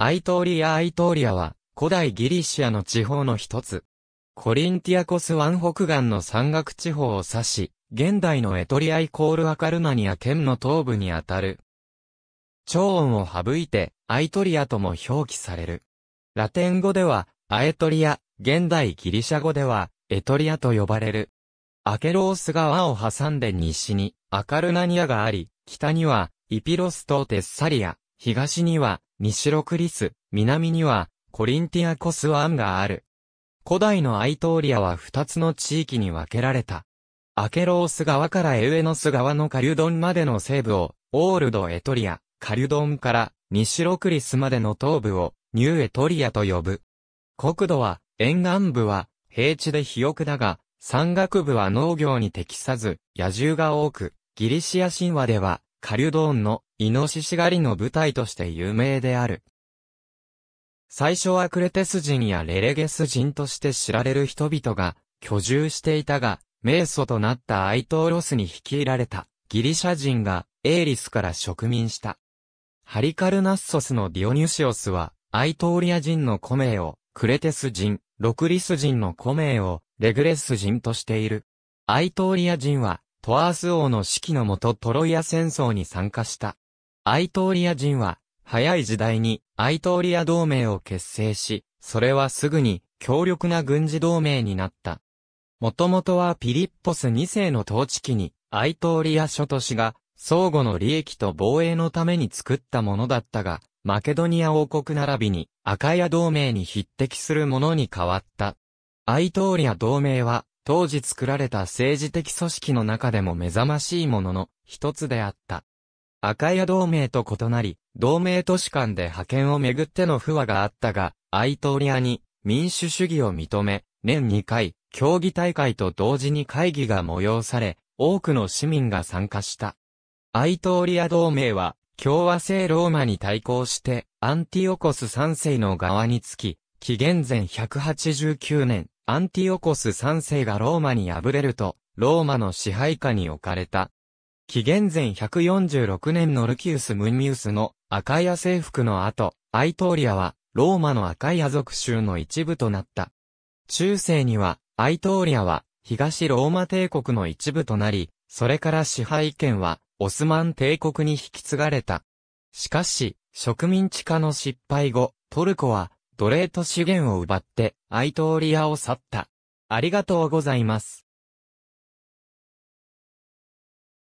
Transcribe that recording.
アイトーリア・アイトーリアは、古代ギリシアの地方の一つ。コリンティアコス湾北岸の山岳地方を指し、現代のエトリアイコールアカルナニア県の東部にあたる。長音を省いて、アイトリアとも表記される。ラテン語では、アエトリア、現代ギリシャ語では、エトリアと呼ばれる。アケロース川を挟んで西に、アカルナニアがあり、北には、イピロスとテッサリア、東には、西ロクリス、南には、コリンティアコスワンがある。古代のアイトーリアは二つの地域に分けられた。アケロース川からエウエノス川のカリュドンまでの西部を、オールドエトリア、カリュドンから西ロクリスまでの東部を、ニューエトリアと呼ぶ。国土は、沿岸部は、平地で肥沃だが、山岳部は農業に適さず、野獣が多く、ギリシア神話では、カリュドーンのイノシシ狩りの舞台として有名である。最初はクレテス人やレレゲス人として知られる人々が居住していたが、名祖となったアイトーロスに率いられたギリシャ人がエーリスから植民した。ハリカルナッソスのディオニュシオスは、アイトーリア人の古名をクレテス人、ロクリス人の古名をレグレス人としている。アイトーリア人はトアース王の指揮のもとトロイア戦争に参加した。アイトーリア人は、早い時代にアイトーリア同盟を結成し、それはすぐに強力な軍事同盟になった。もともとはピリッポス2世の統治期に、アイトーリア諸都市が、相互の利益と防衛のために作ったものだったが、マケドニア王国並びに、アカ同盟に匹敵するものに変わった。アイトーリア同盟は、当時作られた政治的組織の中でも目覚ましいものの、一つであった。赤屋同盟と異なり、同盟都市間で派遣をめぐっての不和があったが、アイトーリアに民主主義を認め、年2回、競技大会と同時に会議が催され、多くの市民が参加した。アイトーリア同盟は、共和制ローマに対抗して、アンティオコス3世の側につき、紀元前189年、アンティオコス3世がローマに敗れると、ローマの支配下に置かれた。紀元前146年のルキウス・ムンミウスの赤いア征服の後、アイトーリアはローマの赤いア族州の一部となった。中世にはアイトーリアは東ローマ帝国の一部となり、それから支配権はオスマン帝国に引き継がれた。しかし、植民地化の失敗後、トルコは奴隷と資源を奪ってアイトーリアを去った。ありがとうございます。